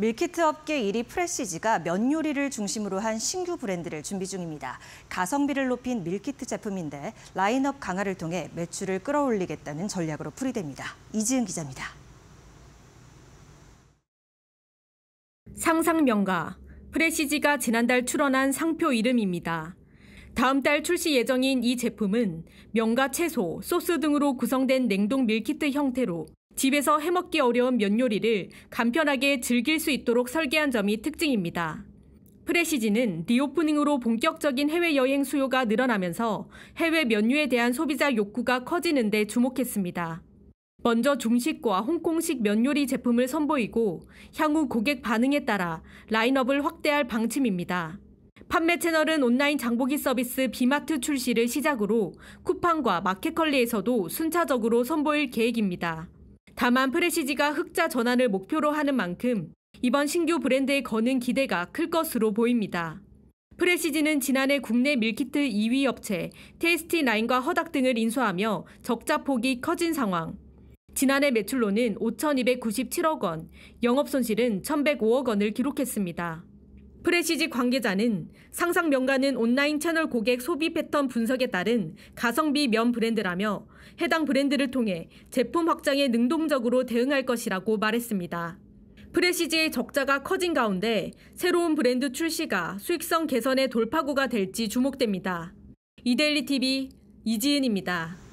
밀키트 업계 1위 프레시지가 면 요리를 중심으로 한 신규 브랜드를 준비 중입니다. 가성비를 높인 밀키트 제품인데 라인업 강화를 통해 매출을 끌어올리겠다는 전략으로 풀이됩니다. 이지은 기자입니다. 상상명가 프레시지가 지난달 출원한 상표 이름입니다. 다음 달 출시 예정인 이 제품은 명가 채소, 소스 등으로 구성된 냉동 밀키트 형태로 집에서 해먹기 어려운 면 요리를 간편하게 즐길 수 있도록 설계한 점이 특징입니다. 프레시지는 리오프닝으로 본격적인 해외여행 수요가 늘어나면서 해외 면류에 대한 소비자 욕구가 커지는 데 주목했습니다. 먼저 중식과 홍콩식 면요리 제품을 선보이고 향후 고객 반응에 따라 라인업을 확대할 방침입니다. 판매 채널은 온라인 장보기 서비스 비마트 출시를 시작으로 쿠팡과 마켓컬리에서도 순차적으로 선보일 계획입니다. 다만 프레시지가 흑자 전환을 목표로 하는 만큼 이번 신규 브랜드에 거는 기대가 클 것으로 보입니다. 프레시지는 지난해 국내 밀키트 2위 업체 테이스티 라인과 허닥 등을 인수하며 적자 폭이 커진 상황. 지난해 매출로는 5,297억 원, 영업 손실은 1,105억 원을 기록했습니다. 프레시지 관계자는 상상 면가는 온라인 채널 고객 소비 패턴 분석에 따른 가성비 면 브랜드라며 해당 브랜드를 통해 제품 확장에 능동적으로 대응할 것이라고 말했습니다. 프레시지의 적자가 커진 가운데 새로운 브랜드 출시가 수익성 개선의 돌파구가 될지 주목됩니다. 이데일리 TV 이지은입니다.